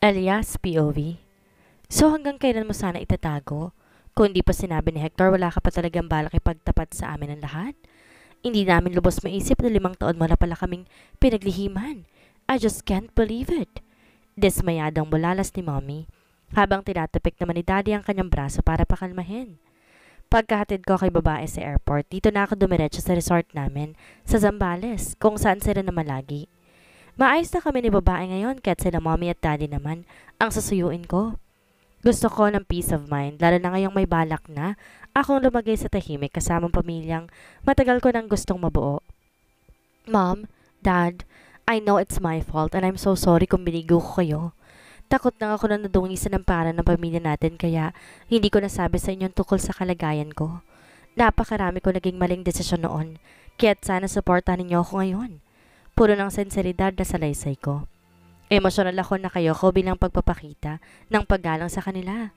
Alias POV. So hanggang kailan mo sana itatago? Kung hindi pa sinabi ni Hector, wala ka pa talagang balak ipagtapat sa amin ang lahat? Hindi namin lubos maisip na limang taon wala pala kaming pinaglihiman. I just can't believe it. Desmayadang bulalas ni mommy habang tinatapik naman ni daddy ang kanyang braso para pakalmahin. Pagkahatid ko kay babae sa airport, dito na ako dumiretso sa resort namin sa Zambales kung saan sila namalagi. Maayos na kami ni babae ngayon kahit sila mommy at daddy naman ang sasuyuin ko. Gusto ko ng peace of mind, lalo na ngayong may balak na akong lumagay sa tahimik kasamang pamilyang matagal ko nang gustong mabuo. Mom, Dad, I know it's my fault and I'm so sorry kung binigo ko kayo. Takot na ako na nadungisan ng para ng pamilya natin kaya hindi ko nasabi sa inyo tukol sa kalagayan ko. Napakarami ko naging maling desisyon noon, kaya't sana supportan ninyo ako ngayon puro ng senseridad na salaysay ko. Emosyonal ako na kayo ko bilang pagpapakita ng paggalang sa kanila.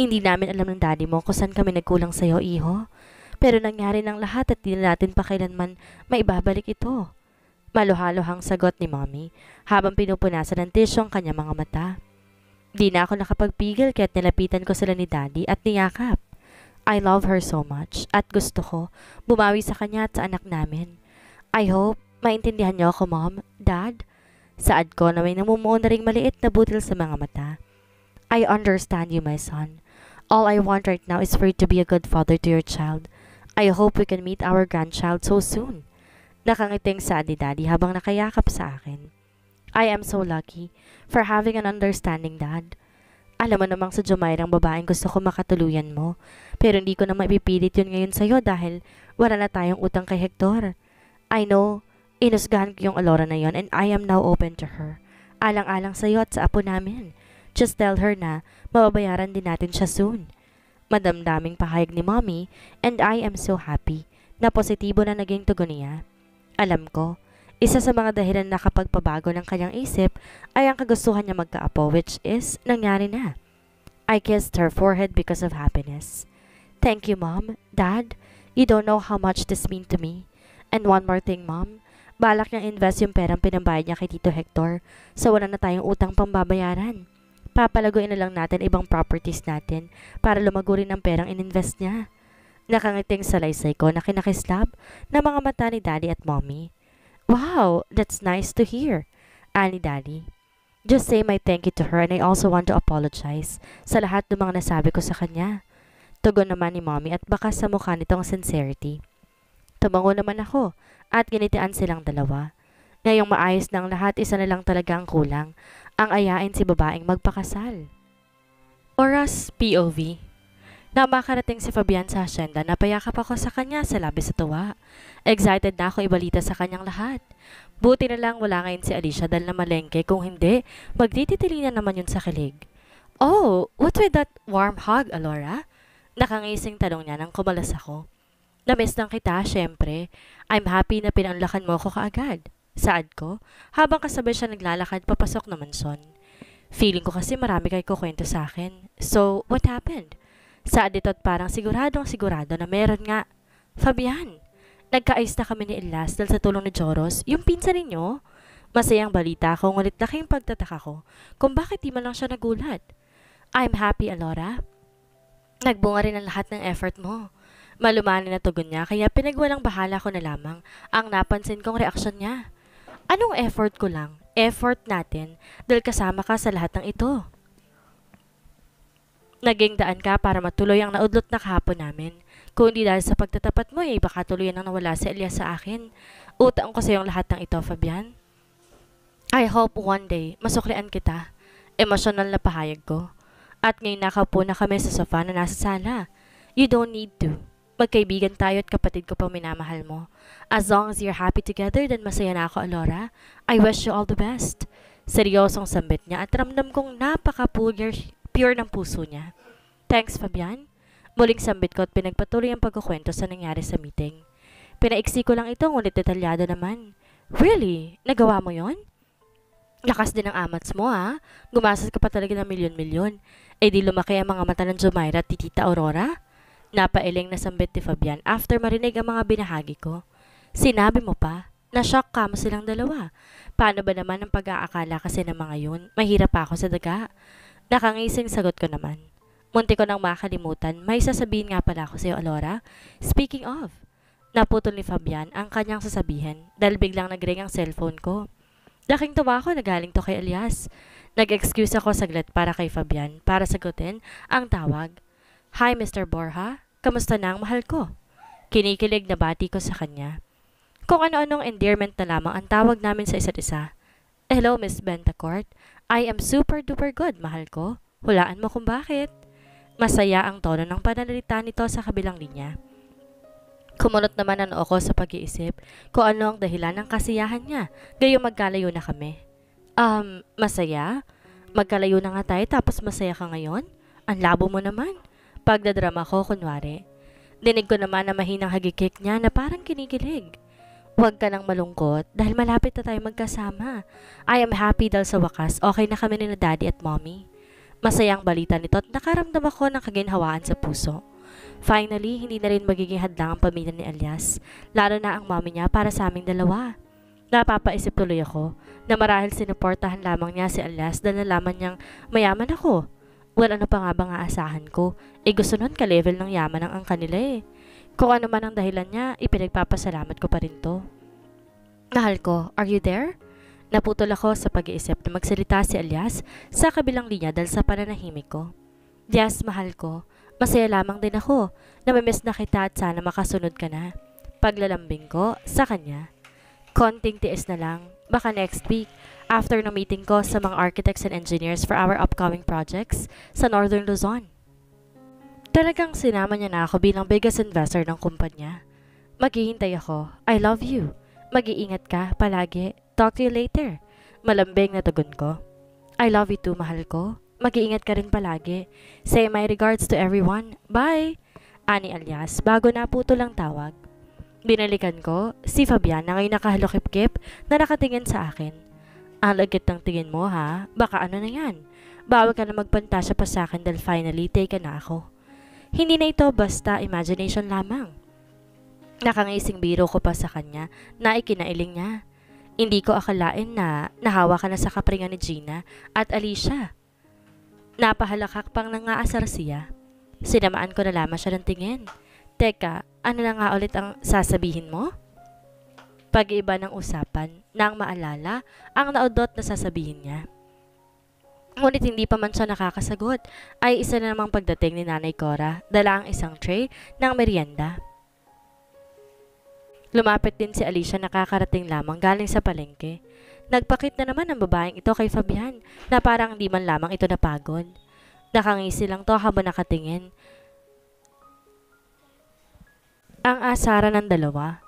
Hindi namin alam ng daddy mo kung saan kami nagkulang sa'yo, iho. Pero nangyari ng lahat at di natin pa kailanman maibabalik ito. Maluhalohang sagot ni mommy habang pinupunasan ng tisyo ang kanyang mga mata. Di na ako nakapagpigil kaya't nilapitan ko sila ni daddy at niyakap. I love her so much at gusto ko bumawi sa kanya at sa anak namin. I hope Maintindihan niyo ako, Mom? Dad? Saad ko na may namumuo na ring maliit na butil sa mga mata. I understand you, my son. All I want right now is for you to be a good father to your child. I hope we can meet our grandchild so soon. Nakangiting sa ni Daddy habang nakayakap sa akin. I am so lucky for having an understanding dad. Alam mo namang sa Jumairang babaeng gusto ko makatuluyan mo. Pero hindi ko na maipipilit yun ngayon sa'yo dahil wala na tayong utang kay Hector. I know Inusgahan ko yung alora na yon and I am now open to her. Alang-alang sa iyo at sa apo namin. Just tell her na mababayaran din natin siya soon. Madamdaming pahayag ni mommy and I am so happy na positibo na naging tugon niya. Alam ko, isa sa mga dahilan na kapag ng kanyang isip ay ang kagustuhan niya magkaapo which is nangyari na. I kissed her forehead because of happiness. Thank you, Mom. Dad, you don't know how much this means to me. And one more thing, Mom. Balak niyang invest yung perang pinambayad niya kay Tito Hector. So wala na tayong utang pambabayaran. Papalaguin na lang natin ibang properties natin para lumago rin ang perang ininvest niya. Nakangiting salaysay ko na kinakislap na mga mata ni Daddy at Mommy. Wow, that's nice to hear, ani ah, Daddy. Just say my thank you to her and I also want to apologize sa lahat ng mga nasabi ko sa kanya. Tugon naman ni Mommy at baka sa mukha nitong sincerity tumango naman ako at ginitian silang dalawa. Ngayong maayos ng lahat, isa na lang talaga ang kulang, ang ayain si babaeng magpakasal. Oras POV na makarating si Fabian sa asyenda, napayakap ako sa kanya sa labis sa tuwa. Excited na ako ibalita sa kanyang lahat. Buti na lang wala ngayon si Alicia dahil na malengke, kung hindi, magtititili na naman yun sa kilig. Oh, what with that warm hug, Alora? Nakangising tanong niya nang kumalas ako. Namiss lang kita, syempre. I'm happy na pinanlakan mo ko kaagad. Saad ko, habang kasabay siya naglalakad papasok naman son. Feeling ko kasi marami kayo kukwento sa akin. So, what happened? Saad ito't parang siguradong sigurado na meron nga. Fabian, nagkaayos na kami ni Elas dahil sa tulong ni Joros, yung pinsa ninyo. Masayang balita ko, ngunit laking pagtataka ko kung bakit di man lang siya nagulat. I'm happy, Alora. Nagbunga rin ang lahat ng effort mo. Malumani na tugon niya kaya pinagwalang bahala ko na lamang ang napansin kong reaksyon niya. Anong effort ko lang? Effort natin dahil kasama ka sa lahat ng ito. Naging daan ka para matuloy ang naudlot na kahapon namin. Kung dahil sa pagtatapat mo, ay eh, baka tuluyan ang nawala si Elias sa akin. Utang ko sa yung lahat ng ito, Fabian. I hope one day, masuklian kita. Emosyonal na pahayag ko. At ngayon nakaupo na kami sa sofa na nasa sala. You don't need to. Magkaibigan tayo at kapatid ko pa minamahal mo. As long as you're happy together, then masaya na ako, Alora. I wish you all the best. Seryosong sambit niya at ramdam kong napaka-pure pure ng puso niya. Thanks, Fabian. Muling sambit ko at pinagpatuloy ang pagkukwento sa nangyari sa meeting. Pinaiksi ko lang ito ngunit detalyado naman. Really? Nagawa mo yon? Lakas din ang amats mo ha. Ah. Gumasas ka pa talaga ng milyon-milyon. Eh di lumaki ang mga mata ng Jumaira at titita Aurora? Napailing na sambit ni Fabian after marinig ang mga binahagi ko. Sinabi mo pa, na-shock ka mo silang dalawa. Paano ba naman ang pag-aakala kasi ng mga yun? Mahirap ako sa daga. Nakangising sagot ko naman. Munti ko nang makalimutan, may sasabihin nga pala ako sa iyo, Alora. Speaking of, naputol ni Fabian ang kanyang sasabihin dahil biglang nagring ang cellphone ko. Laking tuwa ako na galing to kay Elias. Nag-excuse ako saglit para kay Fabian para sagutin ang tawag. Hi, Mr. Borja. Kamusta na ang mahal ko? Kinikilig na bati ko sa kanya. Kung ano-anong endearment na lamang ang tawag namin sa isa't isa. Hello, Miss Bentacourt. I am super duper good, mahal ko. Hulaan mo kung bakit. Masaya ang tono ng pananalita nito sa kabilang linya. Kumunot naman ang ako sa pag-iisip kung ano ang dahilan ng kasiyahan niya, Gayong magkalayo na kami. Um, masaya? Magkalayo na nga tayo tapos masaya ka ngayon? Ang labo mo naman. Pagdadrama ko, kunwari. Dinig ko naman na mahinang hagikik niya na parang kinikilig. Huwag ka nang malungkot dahil malapit na tayo magkasama. I am happy dahil sa wakas, okay na kami ni na daddy at mommy. Masayang balita nito at nakaramdam ako ng kaginhawaan sa puso. Finally, hindi na rin magiging hadlang ang pamilya ni Alias, lalo na ang mommy niya para sa aming dalawa. Napapaisip tuloy ako na marahil sinuportahan lamang niya si Alias dahil nalaman niyang mayaman ako Well, ano pa nga ba bang aasahan ko? Eh gusto nun ka-level ng yaman ng ang kanila eh. Kung ano man ang dahilan niya, ipinagpapasalamat ko pa rin to. Mahal ko, are you there? Naputol ako sa pag-iisip na magsalita si Alias sa kabilang linya dahil sa pananahimik ko. Yes, mahal ko. Masaya lamang din ako. Namimiss na kita at sana makasunod ka na. Paglalambing ko sa kanya. Konting tiis na lang. Baka next week, after na meeting ko sa mga architects and engineers for our upcoming projects sa Northern Luzon. Talagang sinama niya na ako bilang biggest investor ng kumpanya. Maghihintay ako. I love you. Mag-iingat ka palagi. Talk to you later. Malambing na tugon ko. I love you too, mahal ko. Mag-iingat ka rin palagi. Say my regards to everyone. Bye! Ani alias, bago na puto lang tawag. Binalikan ko si Fabian na ngayon nakahalokip-kip na nakatingin sa akin. Alagad ng tingin mo ha, baka ano na yan. Bawal ka na magpantasa sa pasakin dahil finally take na ako. Hindi na ito basta imagination lamang. Nakangising biro ko pa sa kanya na ikinailing niya. Hindi ko akalain na nahawa ka na sa kapringan ni Gina at Alicia. Napahalakak pang nangaasar siya. Sinamaan ko na lamang siya ng tingin. Teka, ano na nga ulit ang sasabihin mo? pag-iba ng usapan nang maalala ang naudot na sasabihin niya. Ngunit hindi pa man siya nakakasagot ay isa na namang pagdating ni Nanay Cora dala ang isang tray ng merienda. Lumapit din si Alicia nakakarating lamang galing sa palengke. Nagpakit na naman ang babaeng ito kay Fabian na parang hindi man lamang ito napagod. Nakangisi lang to habang nakatingin. Ang asara ng dalawa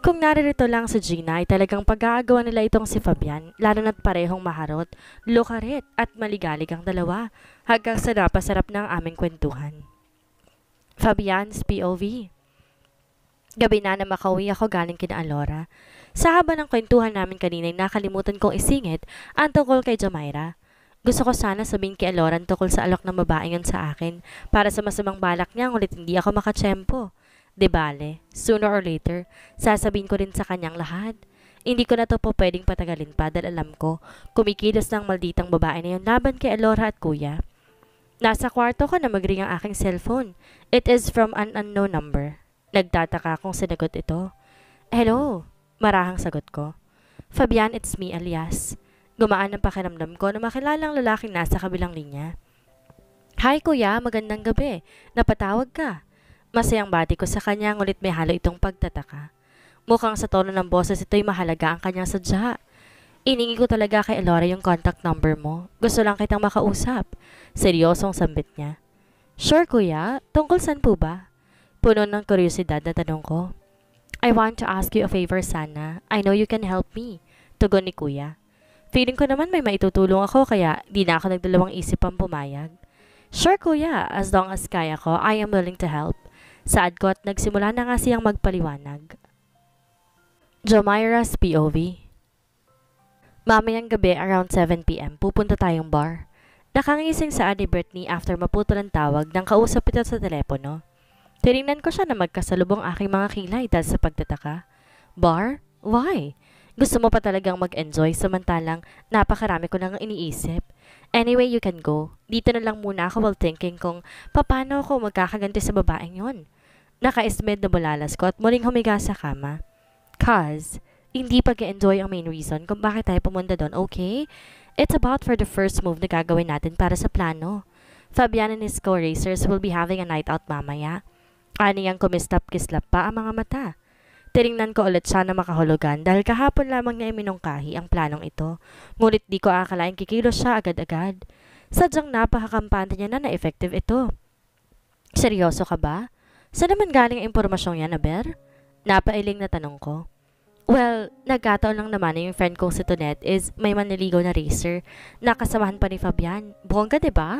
kung naririto lang sa Gina ay talagang pag-aagawa nila itong si Fabian, lalo na't parehong maharot, lokaret at maligalig ang dalawa, hanggang sa napasarap ng aming kwentuhan. Fabian's POV Gabi na na makauwi ako galing kina Alora. Sa haba ng kwentuhan namin kanina ay nakalimutan kong isingit ang tungkol kay Jamaira. Gusto ko sana sabihin kay Alora tungkol sa alok ng babae yun sa akin para sa masamang balak niya ngunit hindi ako makatsyempo. De bale, sooner or later, sasabihin ko rin sa kanyang lahat. Hindi ko na to po pwedeng patagalin pa dahil alam ko, kumikilos ng malditang babae na yun laban kay Alora at kuya. Nasa kwarto ko na magring ang aking cellphone. It is from an unknown number. Nagtataka kung sinagot ito. Hello, marahang sagot ko. Fabian, it's me, alias. Gumaan ang pakiramdam ko na makilalang lalaking nasa kabilang linya. Hi kuya, magandang gabi. Napatawag ka. Masayang bati ko sa kanya ngunit may halo itong pagtataka. Mukhang sa tono ng boses ito'y mahalaga ang kanyang sadya. Iningi ko talaga kay Elora yung contact number mo. Gusto lang kitang makausap. Seryosong sambit niya. Sure kuya, tungkol saan po ba? Puno ng kuryosidad na tanong ko. I want to ask you a favor sana. I know you can help me. Tugon ni kuya. Feeling ko naman may maitutulong ako kaya di na ako nagdalawang isip ang pumayag. Sure kuya, as long as kaya ko, I am willing to help. Sa at nagsimula na nga siyang magpaliwanag. Jomaira's POV Mamayang gabi around 7pm, pupunta tayong bar. Nakangising sa ni Brittany after maputol ang tawag nang kausap ito sa telepono. Tinignan ko siya na magkasalubong aking mga kilay dahil sa pagtataka. Bar? Why? Gusto mo pa talagang mag-enjoy samantalang napakarami ko nang iniisip. Anyway, you can go. Dito na lang muna ako while thinking kung paano ako magkakaganti sa babaeng yon. Naka-ismed na bulalas ko at muling humiga sa kama. Cause, hindi pag enjoy ang main reason kung bakit tayo pumunta doon, okay? It's about for the first move na gagawin natin para sa plano. Fabian and his co-racers will be having a night out mamaya. Aniyang kumistap-kislap pa ang mga mata. Tiningnan ko ulit sana makahulugan dahil kahapon lamang niya iminungkahi ang planong ito. Ngunit di ko akalain kikilos siya agad agad Sadyang napakakampante niya na na-effective ito. Seryoso ka ba? Saan naman galing ang impormasyong yan, Aber? Napailing na tanong ko. Well, nagkataon lang naman na yung friend kong si Tonet is may manliligaw na racer. Nakasamahan pa ni Fabian. Bongga, ba? Diba?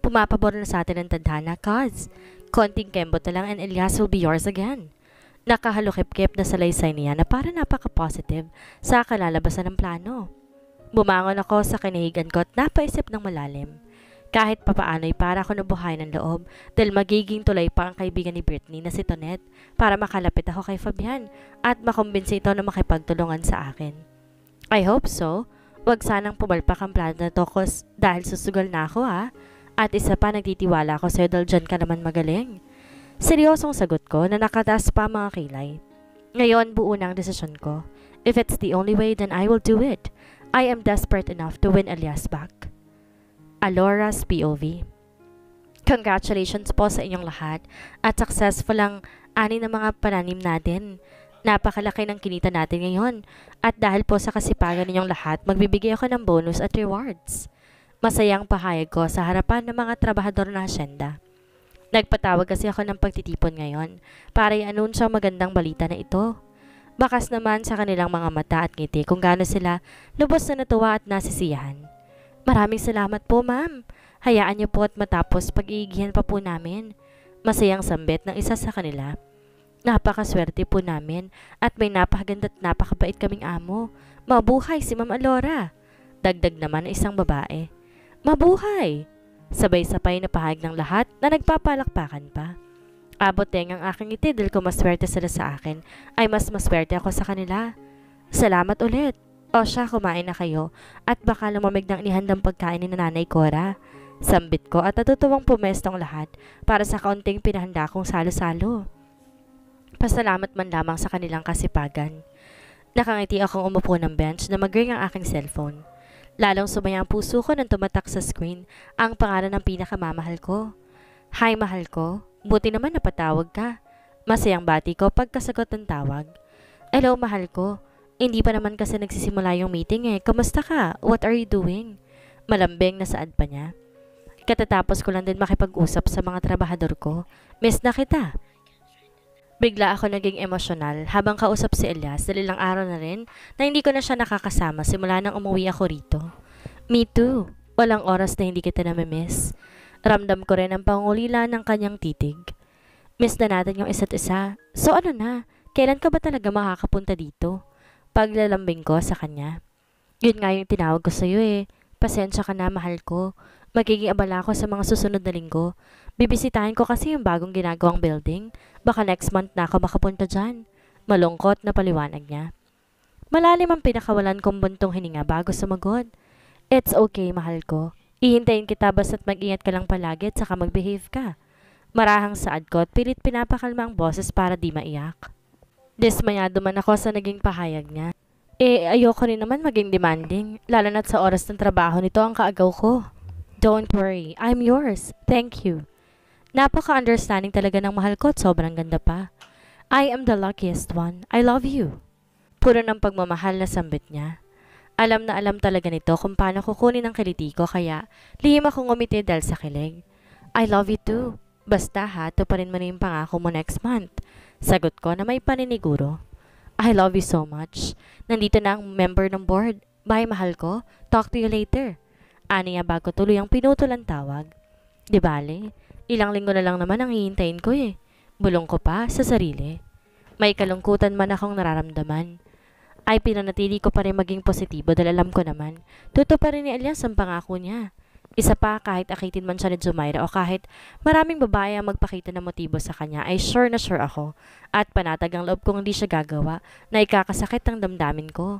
Pumapabor na sa atin ang tadhana, cause. Konting kembot na lang and Elias will be yours again. Nakahalukip-kip na salaysay niya na para napaka-positive sa kalalabasan ng plano. Bumangon ako sa kinahigan ko at napaisip ng malalim. Kahit papaano'y para ako nabuhay ng loob dahil magiging tulay pa ang kaibigan ni Brittany na si Tonet para makalapit ako kay Fabian at makumbinsi ito na makipagtulungan sa akin. I hope so. Huwag sanang pumalpak ang plano na to dahil susugal na ako ha. Ah. At isa pa nagtitiwala ako sa'yo dahil dyan ka naman magaling. Seryosong sagot ko na nakataas pa mga kilay. Ngayon, buo na ang desisyon ko. If it's the only way, then I will do it. I am desperate enough to win Elias back. Alora's POV Congratulations po sa inyong lahat at successful ang ani ng mga pananim natin. Napakalaki ng kinita natin ngayon at dahil po sa kasipagan ninyong lahat, magbibigay ako ng bonus at rewards. Masayang pahayag ko sa harapan ng mga trabahador na asyenda. Nagpatawag kasi ako ng pagtitipon ngayon para i-anunsyo ang magandang balita na ito. Bakas naman sa kanilang mga mata at ngiti kung gaano sila lubos na natuwa at nasisiyahan. Maraming salamat po ma'am. Hayaan niyo po at matapos pag-iigihan pa po namin. Masayang sambit ng isa sa kanila. Napakaswerte po namin at may napakaganda at napakabait kaming amo. Mabuhay si Ma'am Alora. Dagdag naman ng isang babae. Mabuhay! Sabay-sabay na pahag ng lahat na nagpapalakpakan pa. Abot teng ang aking ngiti dahil kung maswerte sila sa akin, ay mas maswerte ako sa kanila. Salamat ulit. O siya, kumain na kayo at baka lumamig ng inihandang pagkain ni nanay Cora. Sambit ko at natutuwang pumestong lahat para sa kaunting pinahanda kong salo-salo. Pasalamat man lamang sa kanilang kasipagan. Nakangiti akong umupo ng bench na magring ang aking cellphone. Lalong sumaya ang puso ko nang tumatak sa screen ang pangalan ng pinakamamahal ko. Hi mahal ko, buti naman napatawag ka. Masayang bati ko pagkasagot ng tawag. Hello mahal ko, hindi pa naman kasi nagsisimula yung meeting eh. Kamusta ka? What are you doing? Malambing na saad pa niya. Katatapos ko lang din makipag-usap sa mga trabahador ko. Miss na kita bigla ako naging emosyonal habang kausap si Elias dahil ilang araw na rin na hindi ko na siya nakakasama simula nang umuwi ako rito. Me too. Walang oras na hindi kita namimiss. Ramdam ko rin ang pangulila ng kanyang titig. Miss na natin yung isa't isa. So ano na, kailan ka ba talaga makakapunta dito? Paglalambing ko sa kanya. Yun nga yung tinawag ko sa'yo eh. Pasensya ka na, mahal ko. Magiging abala ako sa mga susunod na linggo. Bibisitahin ko kasi yung bagong ginagawang building. Baka next month na ako makapunta dyan. Malungkot na paliwanag niya. Malalim ang pinakawalan kong buntong hininga bago sumagot. It's okay, mahal ko. Ihintayin kita basta't mag-ingat ka lang palagi at saka mag-behave ka. Marahang saad ko at pilit pinapakalma ang boses para di maiyak. Desmayado man ako sa naging pahayag niya. Eh, ayoko rin naman maging demanding, lalo na't sa oras ng trabaho nito ang kaagaw ko. Don't worry, I'm yours. Thank you. Napaka-understanding talaga ng mahal ko at sobrang ganda pa. I am the luckiest one. I love you. Puro ng pagmamahal na sambit niya. Alam na alam talaga nito kung paano kukunin ang kiliti ko kaya lihim akong umiti dahil sa kilig. I love you too. Basta ha, tuparin mo na yung pangako mo next month. Sagot ko na may paniniguro. I love you so much. Nandito na ang member ng board. Bye mahal ko. Talk to you later. Aniya bago tuloy ang pinutol ang tawag. Di bale, Ilang linggo na lang naman ang hihintayin ko eh. Bulong ko pa sa sarili. May kalungkutan man akong nararamdaman. Ay pinanatili ko pa rin maging positibo dahil alam ko naman. Tuto pa rin ni Elias ang pangako niya. Isa pa, kahit akitin man siya ni Zumaira o kahit maraming babae ang magpakita ng motibo sa kanya, ay sure na sure ako at panatag ang loob kong hindi siya gagawa na ikakasakit ang damdamin ko.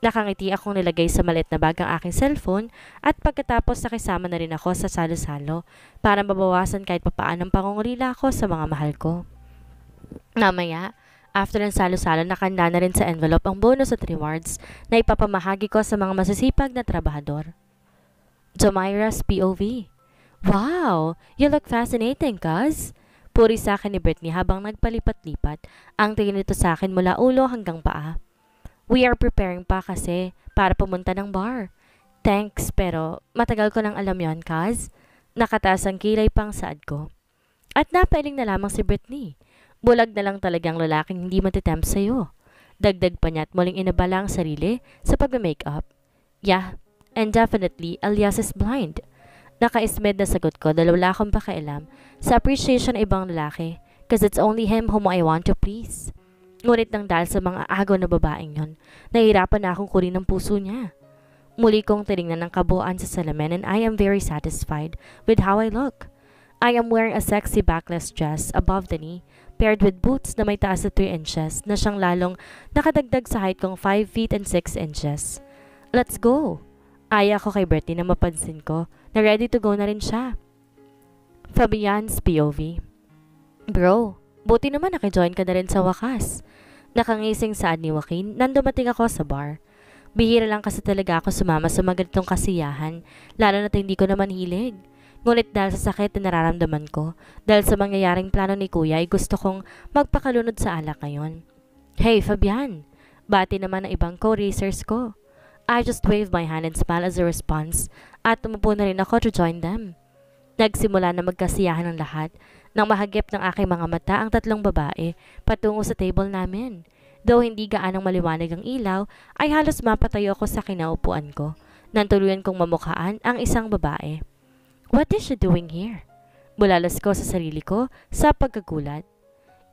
Nakangiti akong nilagay sa malit na bag ang aking cellphone at pagkatapos nakisama na rin ako sa salo-salo para mabawasan kahit papaanong pangungulila ko sa mga mahal ko. Namaya, After ng salo-salo, nakanda na rin sa envelope ang bonus at rewards na ipapamahagi ko sa mga masisipag na trabahador. Jomira's POV Wow! You look fascinating, cuz! Puri sa akin ni Brittany habang nagpalipat-lipat ang tingin nito sa akin mula ulo hanggang paa. We are preparing pa kasi para pumunta ng bar. Thanks, pero matagal ko nang alam yon, Kaz. Nakataas ang kilay pang saad ko. At napailing na lamang si Brittany. Bulag na lang talagang lalaking hindi matitempt sa'yo. Dagdag pa niya at muling inabala ang sarili sa pag-makeup. Yeah, and definitely, Elias is blind. Nakaismed na sagot ko dahil wala akong pakialam sa appreciation ibang lalaki because it's only him whom I want to please. Ngunit nang dahil sa mga agaw na babaeng yon, nahirapan na akong kurin ang puso niya. Muli kong tinignan ng kabuuan sa salamin and I am very satisfied with how I look. I am wearing a sexy backless dress above the knee, paired with boots na may taas na 3 inches na siyang lalong nakadagdag sa height kong 5 feet and 6 inches. Let's go! Aya ko kay Bertie na mapansin ko na ready to go na rin siya. Fabian's POV Bro, Buti naman nakijoin ka na rin sa wakas. Nakangising saan ni Joaquin nang dumating ako sa bar. Bihira lang kasi talaga ako sumama sa mga kasiyahan, lalo na't hindi ko naman hilig. Ngunit dahil sa sakit na nararamdaman ko, dahil sa mangyayaring plano ni Kuya ay gusto kong magpakalunod sa alak ngayon. Hey Fabian! Bati naman ang ibang co-racers ko. I just waved my hand and smiled as a response at tumupo na rin ako to join them. Nagsimula na magkasiyahan ang lahat nang mahagip ng aking mga mata ang tatlong babae patungo sa table namin. Though hindi gaanong maliwanag ang ilaw, ay halos mapatayo ako sa kinaupuan ko. Nantuluyan kong mamukhaan ang isang babae. What is she doing here? Bulalas ko sa sarili ko sa pagkagulat.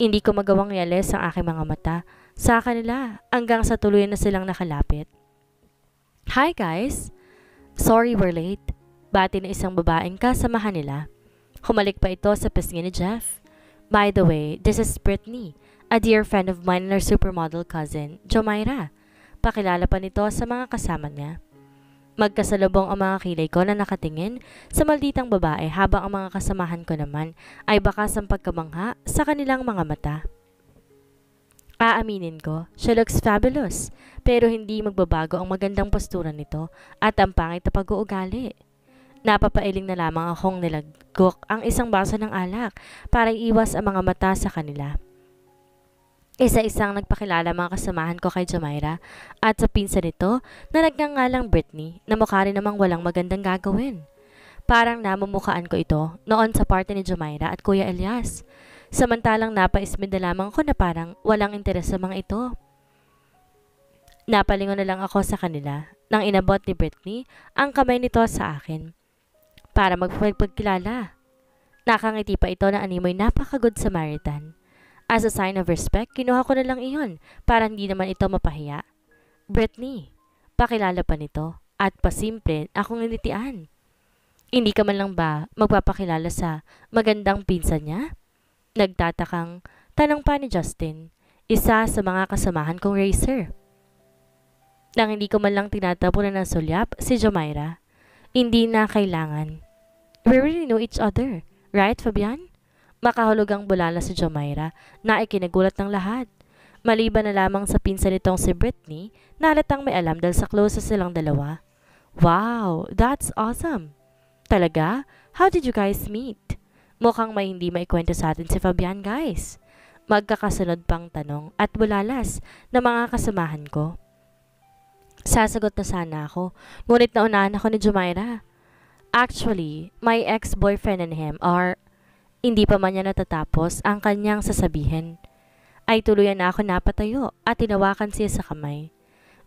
Hindi ko magawang yales ang aking mga mata sa kanila hanggang sa tuluyan na silang nakalapit. Hi guys! Sorry we're late. Bati na isang babaeng kasamahan nila. Humalik pa ito sa pisngi ni Jeff. By the way, this is Brittany, a dear friend of mine and our supermodel cousin, Jomaira. Pakilala pa nito sa mga kasama niya. Magkasalubong ang mga kilay ko na nakatingin sa malditang babae habang ang mga kasamahan ko naman ay bakas ang pagkamangha sa kanilang mga mata. Aaminin ko, she looks fabulous, pero hindi magbabago ang magandang postura nito at ang pangit na pag-uugali. Napapailing na lamang akong nilagok ang isang baso ng alak para iwas ang mga mata sa kanila. Isa-isang nagpakilala mga kasamahan ko kay Jamaira at sa pinsan nito na nagngangalang Britney na mukha rin namang walang magandang gagawin. Parang namumukaan ko ito noon sa party ni Jamaira at Kuya Elias. Samantalang napaismid na lamang ko na parang walang interes sa mga ito. Napalingon na lang ako sa kanila nang inabot ni Britney ang kamay nito sa akin para magpagpagkilala. Nakangiti pa ito na animoy napakagod sa Samaritan. As a sign of respect, kinuha ko na lang iyon para hindi naman ito mapahiya. Brittany, pakilala pa nito at pasimple akong nilitian. Hindi ka man lang ba magpapakilala sa magandang pinsan niya? Nagtatakang tanong pa ni Justin, isa sa mga kasamahan kong racer. Nang hindi ko man lang tinatapunan ng sulyap si Jamaira, hindi na kailangan. We really know each other. Right, Fabian? Makahulog ang bulala si Jamaira na ikinagulat ng lahat. Maliban na lamang sa pinsan nitong si Brittany, nalatang may alam dahil sa closest silang dalawa. Wow, that's awesome! Talaga? How did you guys meet? Mukhang may hindi maikwento sa atin si Fabian, guys. Magkakasunod pang tanong at bulalas na mga kasamahan ko. Sasagot na sana ako, ngunit naunahan ako ni Jumaira. Actually, my ex-boyfriend and him are hindi pa man niya natatapos ang kanyang sasabihin. Ay tuluyan na ako napatayo at tinawakan siya sa kamay.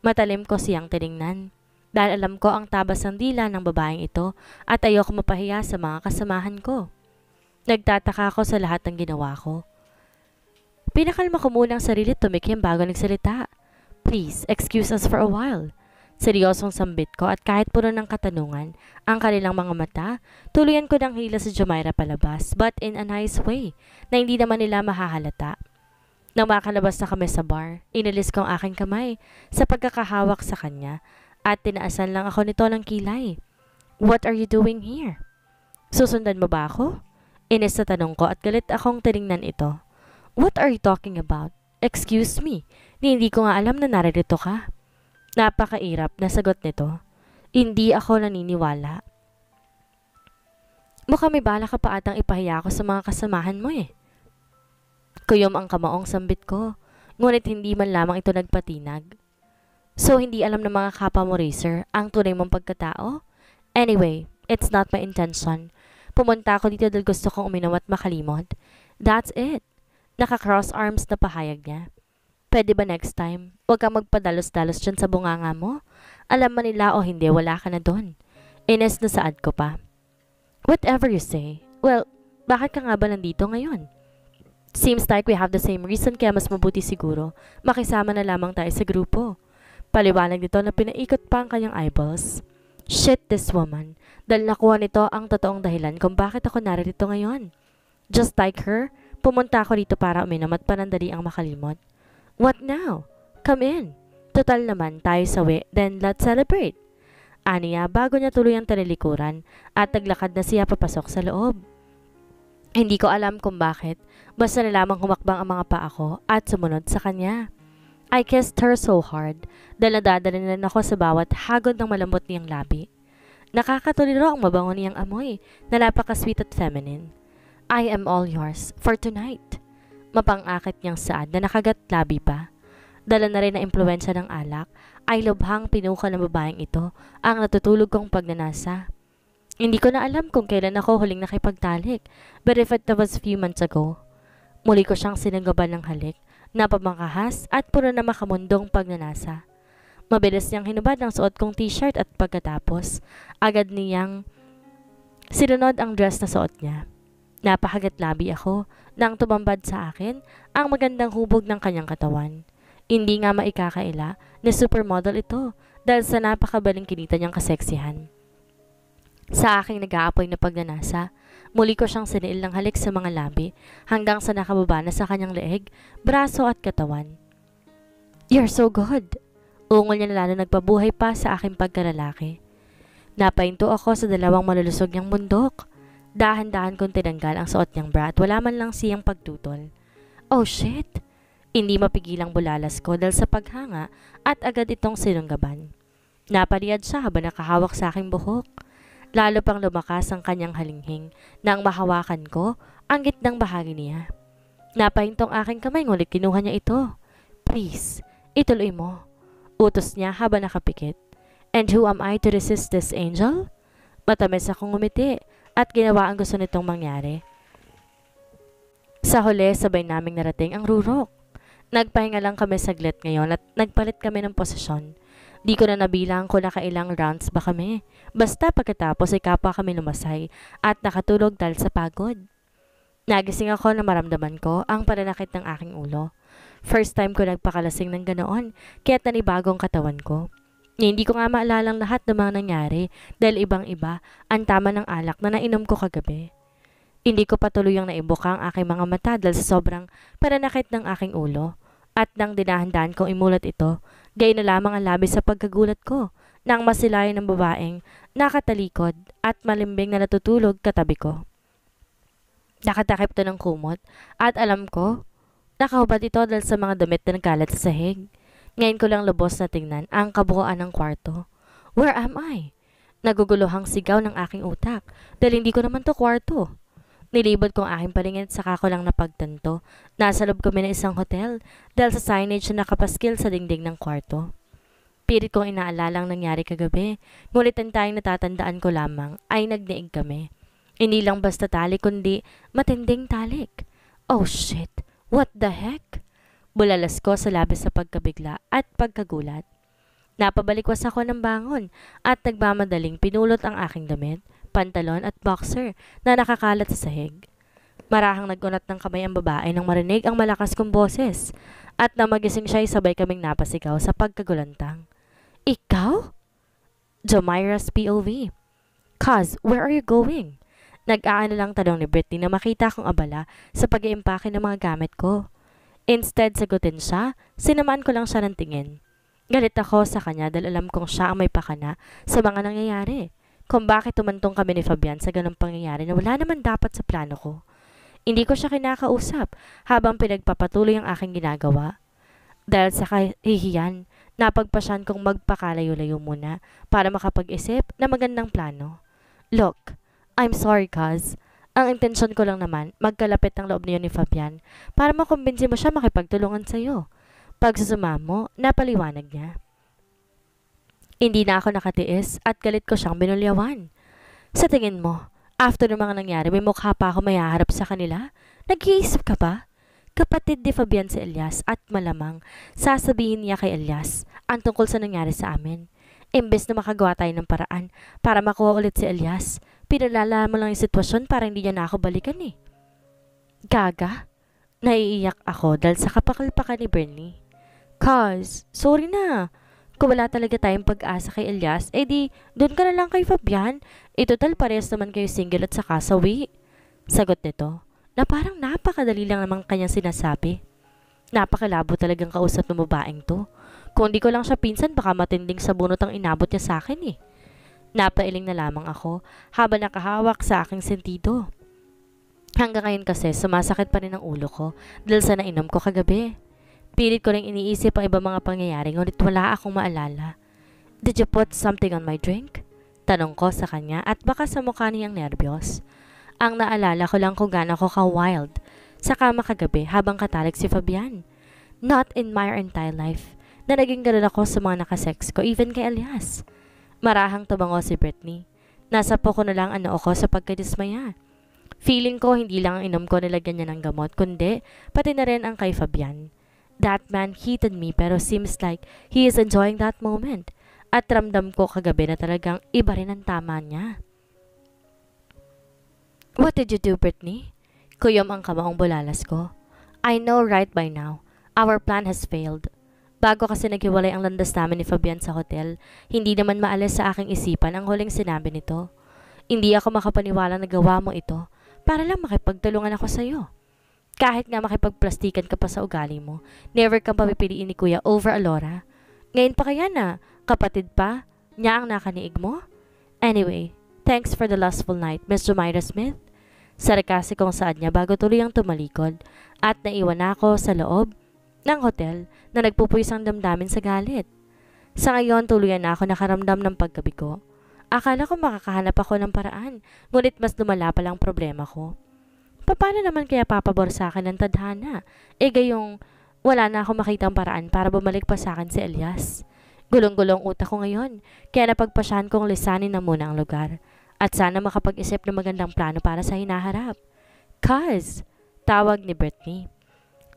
Matalim ko siyang tiningnan dahil alam ko ang tabas ng dila ng babaeng ito at ayoko mapahiya sa mga kasamahan ko. Nagtataka ako sa lahat ng ginawa ko. Pinakalma ko muna ang sarili tumikim bago nagsalita. Please, excuse us for a while. Seryosong sambit ko at kahit puno ng katanungan, ang kanilang mga mata, tuluyan ko ng hila sa si Jumaira palabas but in a nice way na hindi naman nila mahahalata. Nang makalabas na kami sa bar, inalis ko ang aking kamay sa pagkakahawak sa kanya at tinaasan lang ako nito ng kilay. What are you doing here? Susundan mo ba ako? Inis na tanong ko at galit akong tiningnan ito. What are you talking about? Excuse me, hindi ko nga alam na naririto ka. Napakairap na sagot nito. Hindi ako naniniwala. Mukha may bala ka pa atang ipahiya ako sa mga kasamahan mo eh. Kuyom ang kamaong sambit ko, ngunit hindi man lamang ito nagpatinag. So hindi alam ng mga kapa mo racer ang tunay mong pagkatao? Anyway, it's not my intention. Pumunta ako dito dahil gusto kong uminom at makalimot. That's it. Naka-cross arms na pahayag niya. Pwede ba next time? Huwag kang magpadalos-dalos dyan sa bunganga mo. Alam man nila o oh, hindi, wala ka na doon. Ines na saad ko pa. Whatever you say. Well, bakit ka nga ba nandito ngayon? Seems like we have the same reason kaya mas mabuti siguro makisama na lamang tayo sa grupo. Paliwanag nito na pinaikot pa ang kanyang eyeballs. Shit this woman. Dahil nakuha nito ang totoong dahilan kung bakit ako narito ngayon. Just like her, pumunta ako dito para uminom at panandali ang makalimot. What now? Come in. Total naman tayo sawi, then let's celebrate. Aniya bago niya tuloy ang tanilikuran at naglakad na siya papasok sa loob. Hindi ko alam kung bakit, basta na lamang humakbang ang mga paa ko at sumunod sa kanya. I kissed her so hard dahil nadadalinan ako sa bawat hagod ng malambot niyang labi. Nakakatuliro ang mabango niyang amoy na napaka-sweet at feminine. I am all yours for tonight mapangakit niyang saad na nakagat labi pa. Dala na rin na impluensya ng alak, ay lubhang pinuka ng babaeng ito ang natutulog kong pagnanasa. Hindi ko na alam kung kailan ako huling nakipagtalik, but if it was few months ago. Muli ko siyang sinanggaban ng halik, napamangkahas at puro na makamundong pagnanasa. Mabilis niyang hinubad ang suot kong t-shirt at pagkatapos, agad niyang sinunod ang dress na suot niya. Napakagat labi ako nang tumambad sa akin ang magandang hubog ng kanyang katawan. Hindi nga maikakaila na supermodel ito dahil sa napakabaling kinita niyang kaseksihan. Sa aking nag-aapoy na pagnanasa, muli ko siyang sinil ng halik sa mga labi hanggang sa nakababa na sa kanyang leeg, braso at katawan. You're so good! Ungol niya na lalo nagpabuhay pa sa aking pagkalalaki. Napainto ako sa dalawang malulusog niyang bundok. Dahan-dahan kong tinanggal ang suot niyang bra at wala man lang siyang pagtutol. Oh shit! Hindi mapigilang bulalas ko dahil sa paghanga at agad itong sinunggaban. Napaliyad siya habang nakahawak sa aking buhok. Lalo pang lumakas ang kanyang halinghing nang mahawakan ko ang gitnang bahagi niya. Napahintong aking kamay ngunit kinuha niya ito. Please, ituloy mo. Utos niya habang nakapikit. And who am I to resist this angel? Matamis akong umiti at ginawa ang gusto nitong mangyari. Sa huli, sabay naming narating ang rurok. Nagpahinga lang kami saglit ngayon at nagpalit kami ng posisyon. Di ko na nabilang kung nakailang rounds ba kami. Basta pagkatapos ay kapwa kami lumasay at nakatulog dahil sa pagod. Nagising ako na maramdaman ko ang pananakit ng aking ulo. First time ko nagpakalasing ng ganoon, kaya't nanibagong katawan ko. Hindi ko nga maalalang lahat ng mga nangyari dahil ibang-iba ang tama ng alak na nainom ko kagabi. Hindi ko patuloy ang naibuka ang aking mga mata dahil sa sobrang pananakit ng aking ulo at nang dinahandaan kong imulat ito, gay na lamang ang labis sa pagkagulat ko nang masilayan ng babaeng nakatalikod at malimbing na natutulog katabi ko. Nakatakip to ng kumot at alam ko, nakahubad ito dahil sa mga damit na nagkalat sa sahig. Ngayon ko lang lubos na tingnan ang kabuuan ng kwarto. Where am I? Naguguluhang sigaw ng aking utak dahil hindi ko naman to kwarto. Nilibot kong ang aking palingid saka ko lang napagtanto. Nasa loob kami ng isang hotel dahil sa signage na nakapaskil sa dingding ng kwarto. Pirit kong inaalalang nangyari kagabi, ngunit ang tayong natatandaan ko lamang ay nagniig kami. Hindi lang basta talik kundi matinding talik. Oh shit, what the heck? Bulalas ko sa labis sa pagkabigla at pagkagulat. Napabalikwas ako ng bangon at nagmamadaling pinulot ang aking damit, pantalon at boxer na nakakalat sa sahig. Marahang nagunat ng kamay ang babae nang marinig ang malakas kong boses at nang magising siya ay sabay kaming napasigaw sa pagkagulantang. Ikaw? Jomira's POV. Kaz, where are you going? Nag-aano lang tanong ni Brittany na makita akong abala sa pag-iimpake ng mga gamit ko. Instead, sagutin siya, sinamaan ko lang siya ng tingin. Galit ako sa kanya dahil alam kong siya ang may pakana sa mga nangyayari. Kung bakit tumantong kami ni Fabian sa ganong pangyayari na wala naman dapat sa plano ko. Hindi ko siya kinakausap habang pinagpapatuloy ang aking ginagawa. Dahil sa kahihiyan, napagpasyan kong magpakalayo-layo muna para makapag-isip na magandang plano. Look, I'm sorry, cuz. Ang intensyon ko lang naman, magkalapit ang loob niyo ni Fabian para makumbinsi mo siya makipagtulungan sa iyo. Pag susuma mo, napaliwanag niya. Hindi na ako nakatiis at galit ko siyang binulyawan. Sa tingin mo, after ng mga nangyari, may mukha pa ako mayaharap sa kanila? Nag-iisip ka ba? Kapatid ni Fabian si Elias at malamang sasabihin niya kay Elias ang tungkol sa nangyari sa amin. Imbes na makagawa tayo ng paraan para makuha ulit si Elias, Pinalala mo lang yung sitwasyon para hindi niya na ako balikan eh. Gaga? Naiiyak ako dahil sa kapakalpakan ni Bernie. Cause, sorry na. Kung wala talaga tayong pag-asa kay Elias, edi eh doon ka na lang kay Fabian. E total parehas naman kayo single at saka sawi. Sagot nito na parang napakadali lang naman kanyang sinasabi. Napakalabo talagang kausap ng babaeng to. Kung hindi ko lang siya pinsan, baka matinding bunot ang inabot niya sa akin eh. Napailing na lamang ako habang nakahawak sa aking sentido. Hanggang ngayon kasi, sumasakit pa rin ang ulo ko dahil sa nainom ko kagabi. Pilit ko rin iniisip ang iba mga pangyayari ngunit wala akong maalala. Did you put something on my drink? Tanong ko sa kanya at baka sa mukha niyang nervyos. Ang naalala ko lang kung gaano ko ka-wild sa kama kagabi habang katalik si Fabian. Not in my entire life na naging ganun ako sa mga nakasex ko even kay Elias. Marahang tumango si Brittany. Nasa po ko na lang ano ako sa pagkadismaya. Feeling ko hindi lang ang inom ko nilagyan niya ng gamot, kundi pati na rin ang kay Fabian. That man heated me pero seems like he is enjoying that moment. At ramdam ko kagabi na talagang iba rin ang tama niya. What did you do, Brittany? Kuyom ang kamaong bulalas ko. I know right by now. Our plan has failed. Bago kasi naghiwalay ang landas namin ni Fabian sa hotel, hindi naman maalis sa aking isipan ang huling sinabi nito. Hindi ako makapaniwala na gawa mo ito para lang makipagtulungan ako sa iyo. Kahit nga makipagplastikan ka pa sa ugali mo, never kang papipiliin ni Kuya over Alora. Ngayon pa kaya na, kapatid pa, niya ang nakaniig mo? Anyway, thanks for the lustful night, Miss Jumaira Smith. kong saad niya bago tuloy ang tumalikod at naiwan ako sa loob ng hotel na nagpupuyisang damdamin sa galit. Sa ngayon, tuluyan na ako nakaramdam ng pagkabigo. Akala ko makakahanap ako ng paraan, ngunit mas lumala pa lang problema ko. Paano naman kaya papabor sa akin ng tadhana? E gayong wala na ako makitang paraan para bumalik pa sa akin si Elias. Gulong-gulong utak ko ngayon, kaya napagpasyahan kong lisanin na muna ang lugar. At sana makapag-isip ng magandang plano para sa hinaharap. Cause, tawag ni Brittany.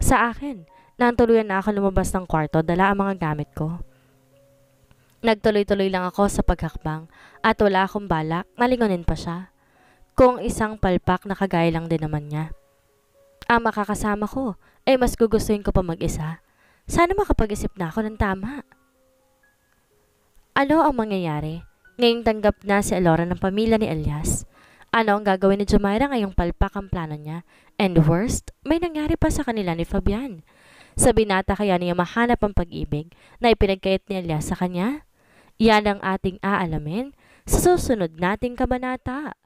Sa akin, Nantuluyan na ako lumabas ng kwarto dala ang mga gamit ko. Nagtuloy-tuloy lang ako sa paghakbang at wala akong balak na lingonin pa siya. Kung isang palpak na kagaya lang din naman niya. Ang makakasama ko ay eh, mas gugustuhin ko pa mag-isa. Sana makapag-isip na ako ng tama. Ano ang mangyayari ngayong tanggap na si Elora ng pamilya ni Elias? Ano ang gagawin ni Jumaira ngayong palpak ang plano niya? And worst, may nangyari pa sa kanila ni Fabian. Sa binata kaya niya mahanap ang pag-ibig na ipinagkait niya sa kanya? Iyan ang ating aalamin sa susunod nating kabanata.